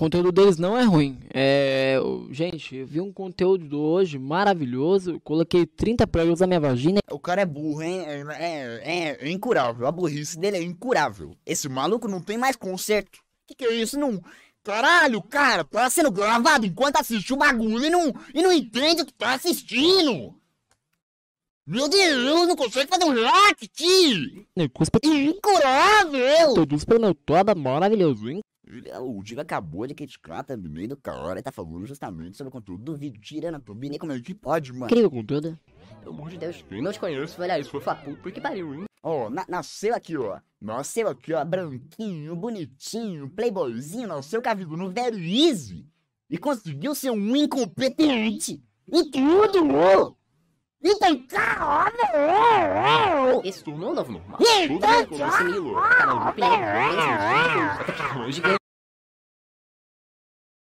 conteúdo deles não é ruim. É, gente, eu vi um conteúdo hoje maravilhoso. Coloquei 30 pregos na minha vagina. O cara é burro, hein? É, é, é, é, incurável. A burrice dele é incurável. Esse maluco não tem mais conserto. Que que é isso? Não. Caralho, cara, tá sendo gravado enquanto assiste o bagulho e não, e não entende o que tá assistindo. Meu Deus, não consegue fazer um react! Incurável! Todo espelho toda maravilhoso, hein? O Diego acabou de criticar também do cara e tá falando justamente sobre o conteúdo do vídeo, tirando a turbina como é que pode, mano. Incrível conteúdo. Pelo amor de Deus, quem não te conheço, olha isso, foi por porque pariu, hein? Ó, oh, na nasceu aqui, ó. Nasceu aqui, ó, branquinho, bonitinho, playboyzinho, nasceu no velho easy. E conseguiu ser um incompetente. E tudo, ó. Então, tá, ó, Esse é o novo normal. Tudo bem, como assimilou. Canal de opinião, gigante.